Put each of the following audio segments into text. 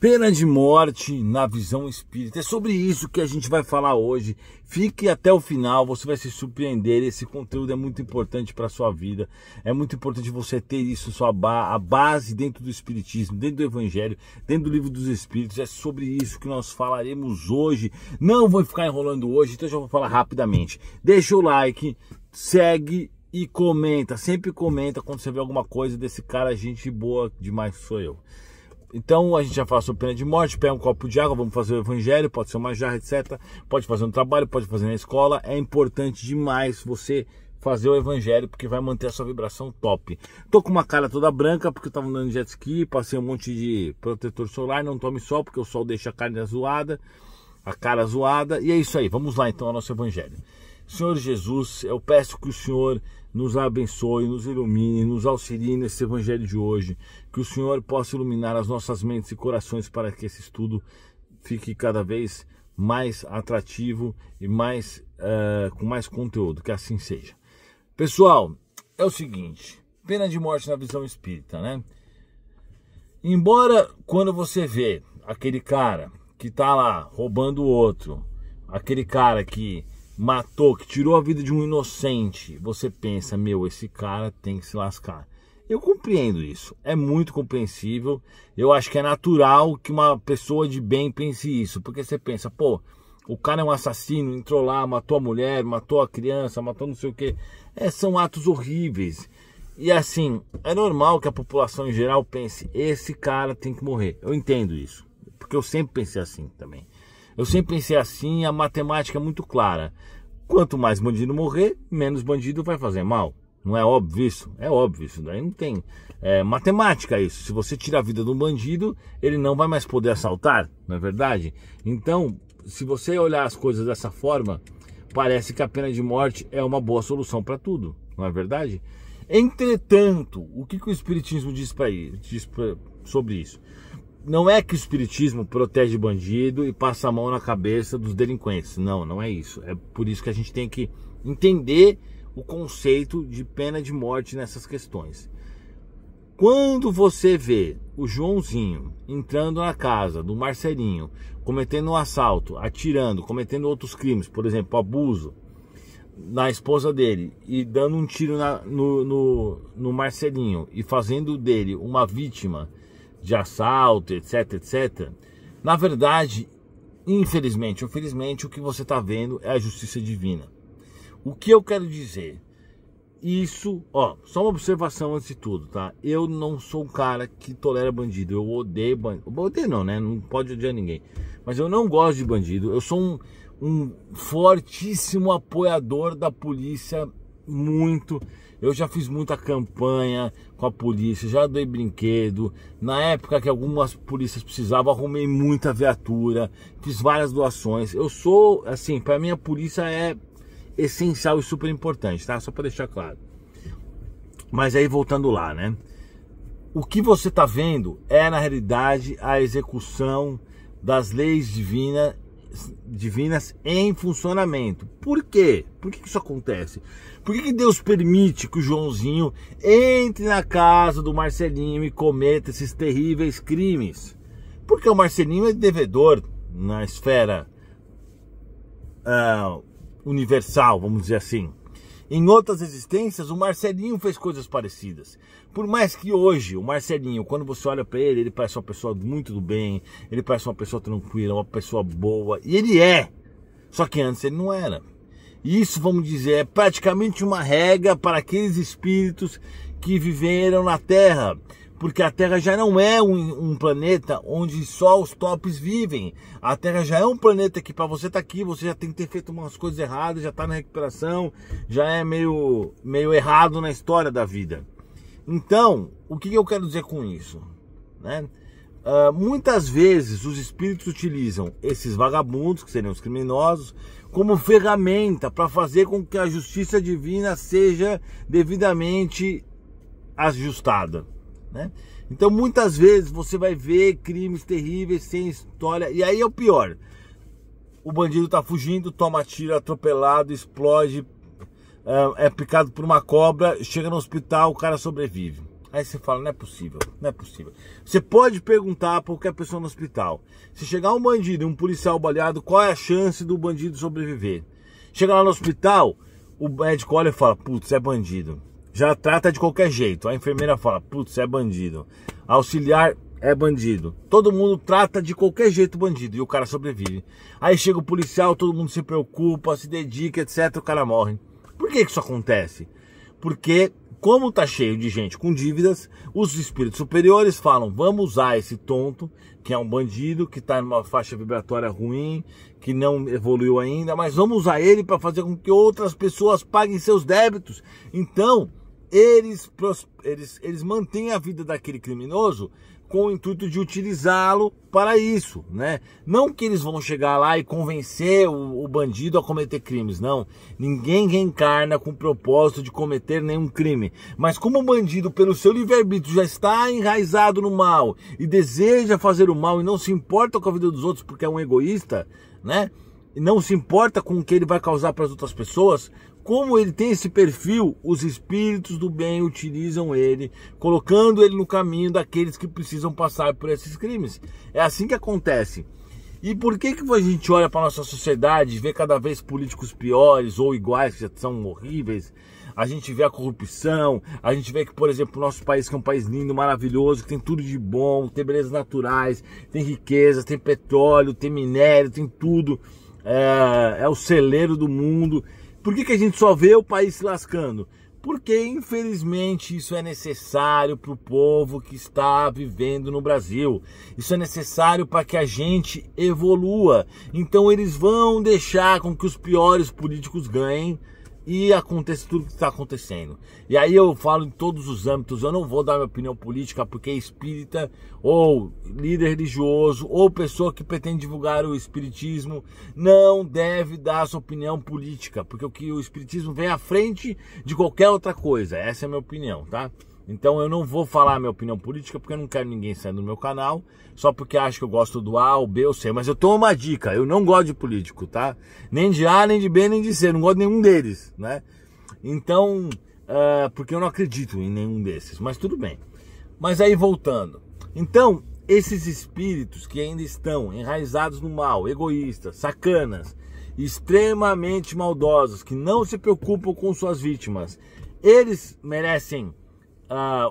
Pena de morte na visão espírita. É sobre isso que a gente vai falar hoje. Fique até o final, você vai se surpreender. Esse conteúdo é muito importante para a sua vida. É muito importante você ter isso, sua ba a base dentro do Espiritismo, dentro do Evangelho, dentro do Livro dos Espíritos. É sobre isso que nós falaremos hoje. Não vou ficar enrolando hoje, então já vou falar rapidamente. Deixa o like, segue e comenta. Sempre comenta quando você vê alguma coisa desse cara, gente boa demais sou eu. Então a gente já fala sobre pena de morte, pega um copo de água, vamos fazer o evangelho, pode ser uma jarra, etc. Pode fazer no trabalho, pode fazer na escola. É importante demais você fazer o evangelho, porque vai manter a sua vibração top. Tô com uma cara toda branca, porque eu tava andando de jet ski, passei um monte de protetor solar, não tome sol, porque o sol deixa a carne zoada, a cara zoada. E é isso aí, vamos lá então ao nosso evangelho. Senhor Jesus, eu peço que o Senhor nos abençoe, nos ilumine, nos auxilie nesse evangelho de hoje, que o Senhor possa iluminar as nossas mentes e corações para que esse estudo fique cada vez mais atrativo e mais uh, com mais conteúdo, que assim seja. Pessoal, é o seguinte, pena de morte na visão espírita, né? Embora quando você vê aquele cara que está lá roubando o outro, aquele cara que matou, que tirou a vida de um inocente, você pensa, meu, esse cara tem que se lascar. Eu compreendo isso, é muito compreensível. Eu acho que é natural que uma pessoa de bem pense isso, porque você pensa, pô, o cara é um assassino, entrou lá, matou a mulher, matou a criança, matou não sei o quê. É, são atos horríveis. E assim, é normal que a população em geral pense: esse cara tem que morrer. Eu entendo isso, porque eu sempre pensei assim também. Eu sempre pensei assim, a matemática é muito clara. Quanto mais bandido morrer, menos bandido vai fazer mal. Não é óbvio isso? É óbvio isso, daí não tem é, matemática é isso. Se você tira a vida de um bandido, ele não vai mais poder assaltar, não é verdade? Então, se você olhar as coisas dessa forma, parece que a pena de morte é uma boa solução para tudo, não é verdade? Entretanto, o que, que o Espiritismo diz, pra, diz pra, sobre isso? não é que o espiritismo protege bandido e passa a mão na cabeça dos delinquentes. Não, não é isso. É por isso que a gente tem que entender o conceito de pena de morte nessas questões. Quando você vê o Joãozinho entrando na casa do Marcelinho, cometendo um assalto, atirando, cometendo outros crimes, por exemplo, abuso na esposa dele e dando um tiro na, no, no, no Marcelinho e fazendo dele uma vítima de assalto, etc, etc. Na verdade, infelizmente infelizmente, o que você está vendo é a justiça divina. O que eu quero dizer? Isso, ó, só uma observação antes de tudo, tá? Eu não sou um cara que tolera bandido, eu odeio bandido. Odeio não, né? Não pode odiar ninguém. Mas eu não gosto de bandido, eu sou um, um fortíssimo apoiador da polícia, muito. Eu já fiz muita campanha com a polícia, já dei brinquedo. Na época que algumas polícias precisavam, arrumei muita viatura, fiz várias doações. Eu sou, assim, para mim a polícia é essencial e super importante, tá? Só para deixar claro. Mas aí voltando lá, né? O que você está vendo é na realidade a execução das leis divinas divinas em funcionamento. Por quê? Por que isso acontece? Por que Deus permite que o Joãozinho entre na casa do Marcelinho e cometa esses terríveis crimes? Porque o Marcelinho é devedor na esfera uh, universal, vamos dizer assim. Em outras existências, o Marcelinho fez coisas parecidas. Por mais que hoje, o Marcelinho, quando você olha para ele, ele parece uma pessoa muito do bem, ele parece uma pessoa tranquila, uma pessoa boa, e ele é. Só que antes ele não era. E isso, vamos dizer, é praticamente uma regra para aqueles espíritos que viveram na Terra, porque a Terra já não é um, um, planeta onde só os tops vivem. A Terra já é um planeta que para você estar tá aqui, você já tem que ter feito umas coisas erradas, já está na recuperação, já é meio, meio errado na história da vida. Então, o que eu quero dizer com isso? Né? Uh, muitas vezes os espíritos utilizam esses vagabundos, que seriam os criminosos, como ferramenta para fazer com que a justiça divina seja devidamente ajustada. Né? Então muitas vezes você vai ver crimes terríveis sem história, e aí é o pior. O bandido tá fugindo, toma tiro, atropelado, explode, é, é picado por uma cobra, chega no hospital, o cara sobrevive. Aí você fala, não é possível, não é possível. Você pode perguntar para qualquer pessoa no hospital. Se chegar um bandido e um policial baleado, qual é a chance do bandido sobreviver? Chega lá no hospital, o médico olha e fala, putz, é bandido já trata de qualquer jeito. A enfermeira fala: putz, é bandido. A auxiliar é bandido. Todo mundo trata de qualquer jeito bandido e o cara sobrevive. Aí chega o policial, todo mundo se preocupa, se dedica, etc. O cara morre. Por que, que isso acontece? Porque, como tá cheio de gente com dívidas, os espíritos superiores falam: vamos usar esse tonto, que é um bandido, que está numa faixa vibratória ruim, que não evoluiu ainda, mas vamos usar ele para fazer com que outras pessoas paguem seus débitos. Então, eles, eles, eles mantêm a vida daquele criminoso com o intuito de utilizá-lo para isso, né? Não que eles vão chegar lá e convencer o, o bandido a cometer crimes, não. Ninguém reencarna com o propósito de cometer nenhum crime. Mas como o bandido, pelo seu livre-arbítrio, já está enraizado no mal e deseja fazer o mal e não se importa com a vida dos outros porque é um egoísta, né? E não se importa com o que ele vai causar para as outras pessoas, como ele tem esse perfil, os espíritos do bem utilizam ele, colocando ele no caminho daqueles que precisam passar por esses crimes. É assim que acontece. E por que, que a gente olha para nossa sociedade e vê cada vez políticos piores ou iguais, que já são horríveis? A gente vê a corrupção, a gente vê que, por exemplo, o nosso país, que é um país lindo, maravilhoso, que tem tudo de bom, tem belezas naturais, tem riqueza, tem petróleo, tem minério, tem tudo. É, é o celeiro do mundo. Por que, que a gente só vê o país se lascando? Porque, infelizmente, isso é necessário para o povo que está vivendo no Brasil. Isso é necessário para que a gente evolua. Então, eles vão deixar com que os piores políticos ganhem e acontece tudo que está acontecendo. E aí eu falo em todos os âmbitos, eu não vou dar minha opinião política porque é espírita ou líder religioso ou pessoa que pretende divulgar o espiritismo não deve dar sua opinião política, porque o que o espiritismo vem à frente de qualquer outra coisa. Essa é a minha opinião, tá? Então eu não vou falar minha opinião política porque eu não quero ninguém saindo do meu canal, só porque acho que eu gosto do A, o B ou C. Mas eu tomo uma dica, eu não gosto de político, tá? Nem de A, nem de B, nem de C, eu não gosto de nenhum deles, né? Então, uh, porque eu não acredito em nenhum desses, mas tudo bem. Mas aí voltando. Então, esses espíritos que ainda estão enraizados no mal, egoístas, sacanas, extremamente maldosos, que não se preocupam com suas vítimas, eles merecem a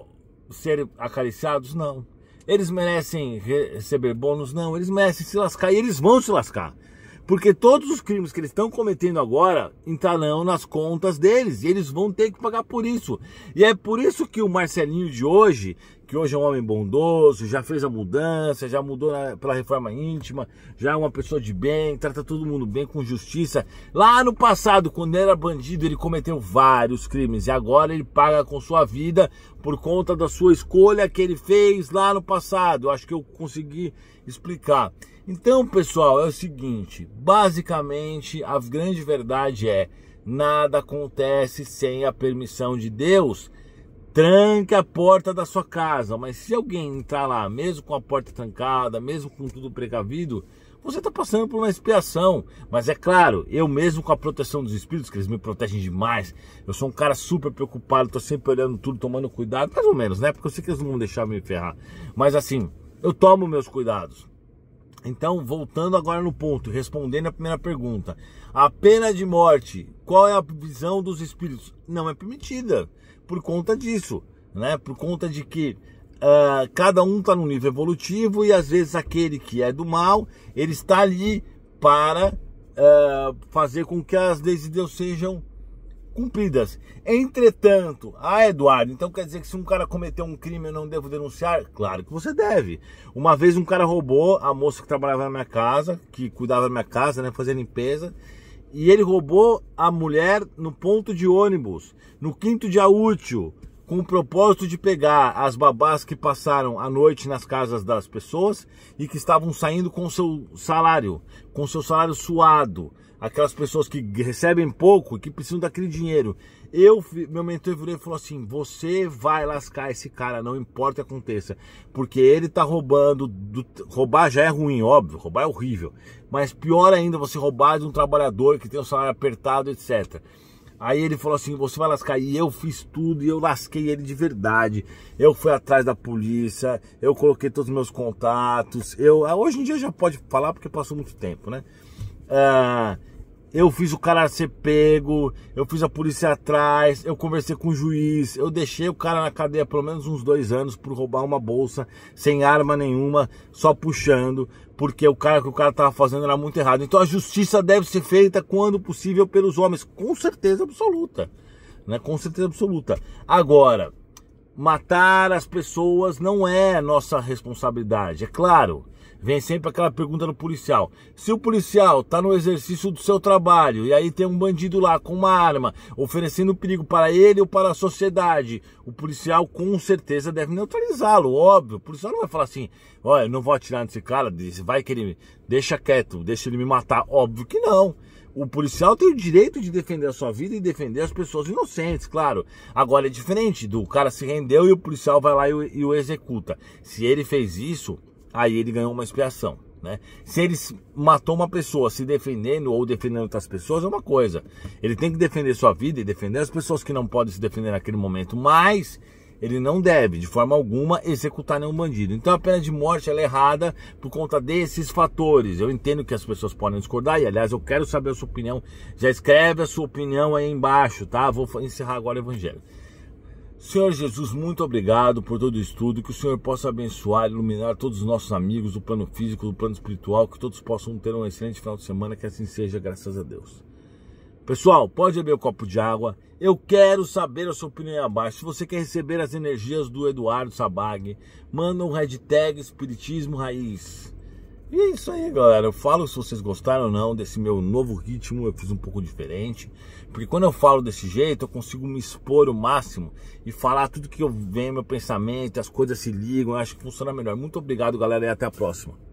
ser acariciados? Não. Eles merecem receber bônus? Não. Eles merecem se lascar e eles vão se lascar. Porque todos os crimes que eles estão cometendo agora entrarão nas contas deles e eles vão ter que pagar por isso. E é por isso que o Marcelinho de hoje que hoje é um homem bondoso, já fez a mudança, já mudou na, pela reforma íntima, já é uma pessoa de bem, trata todo mundo bem, com justiça. Lá no passado, quando era bandido, ele cometeu vários crimes e agora ele paga com sua vida por conta da sua escolha que ele fez lá no passado. Eu acho que eu consegui explicar. Então, pessoal, é o seguinte: basicamente, a grande verdade é nada acontece sem a permissão de Deus tranque a porta da sua casa, mas se alguém entrar lá, mesmo com a porta trancada, mesmo com tudo precavido, você está passando por uma expiação. Mas é claro, eu mesmo com a proteção dos espíritos, que eles me protegem demais, eu sou um cara super preocupado, estou sempre olhando tudo, tomando cuidado, mais ou menos, né? Porque eu sei que eles não vão deixar me ferrar. Mas assim, eu tomo meus cuidados. Então, voltando agora no ponto, respondendo a primeira pergunta. A pena de morte, qual é a visão dos espíritos? Não é permitida por conta disso, né? Por conta de que uh, cada um está num nível evolutivo e às vezes aquele que é do mal, ele está ali para uh, fazer com que as leis de Deus sejam cumpridas. Entretanto, ah, Eduardo, então quer dizer que se um cara cometeu um crime eu não devo denunciar? Claro que você deve. Uma vez um cara roubou a moça que trabalhava na minha casa, que cuidava da minha casa, né, fazia limpeza, e ele roubou a mulher no ponto de ônibus, no quinto dia útil, com o propósito de pegar as babás que passaram a noite nas casas das pessoas e que estavam saindo com seu salário, com seu salário suado aquelas pessoas que recebem pouco e que precisam daquele dinheiro. Eu, meu mentor virou e falou assim: você vai lascar esse cara, não importa o que aconteça, porque ele tá roubando. Do... roubar já é ruim, óbvio, roubar é horrível, mas pior ainda você roubar de um trabalhador que tem um salário apertado, etc. Aí ele falou assim: você vai lascar. E eu fiz tudo e eu lasquei ele de verdade. Eu fui atrás da polícia, eu coloquei todos os meus contatos. Eu ah, Hoje em dia já pode falar porque passou muito tempo, né? Ah, eu fiz o cara ser pego, eu fiz a polícia atrás, eu conversei com o juiz, eu deixei o cara na cadeia pelo menos uns dois anos por roubar uma bolsa, sem arma nenhuma, só puxando, porque o cara que o cara estava fazendo era muito errado. Então a justiça deve ser feita quando possível pelos homens, com certeza absoluta. Né? Com certeza absoluta. Agora, matar as pessoas não é nossa responsabilidade, é claro. Vem sempre aquela pergunta no policial. Se o policial está no exercício do seu trabalho e aí tem um bandido lá com uma arma oferecendo perigo para ele ou para a sociedade, o policial com certeza deve neutralizá-lo, óbvio. O policial não vai falar assim: olha, eu não vou atirar nesse cara, vai que ele me. Deixa quieto, deixa ele me matar. Óbvio que não. O policial tem o direito de defender a sua vida e defender as pessoas inocentes, claro. Agora é diferente do cara se rendeu e o policial vai lá e o, e o executa. Se ele fez isso, Aí ele ganhou uma expiação. Né? Se ele matou uma pessoa se defendendo ou defendendo outras pessoas, é uma coisa. Ele tem que defender sua vida e defender as pessoas que não podem se defender naquele momento, mas ele não deve, de forma alguma, executar nenhum bandido. Então a pena de morte é errada por conta desses fatores. Eu entendo que as pessoas podem discordar, e aliás, eu quero saber a sua opinião. Já escreve a sua opinião aí embaixo, tá? Vou encerrar agora o evangelho. Senhor Jesus, muito obrigado por todo o estudo, que o Senhor possa abençoar, iluminar todos os nossos amigos do plano físico, do plano espiritual, que todos possam ter um excelente final de semana, que assim seja, graças a Deus. Pessoal, pode beber o um copo de água. Eu quero saber a sua opinião abaixo. Se você quer receber as energias do Eduardo Sabag, manda um hashtag Espiritismo Raiz. E é isso aí, galera. Eu falo se vocês gostaram ou não desse meu novo ritmo. Eu fiz um pouco diferente. Porque quando eu falo desse jeito, eu consigo me expor o máximo e falar tudo que eu venho, meu pensamento, as coisas se ligam. Eu acho que funciona melhor. Muito obrigado, galera, e até a próxima.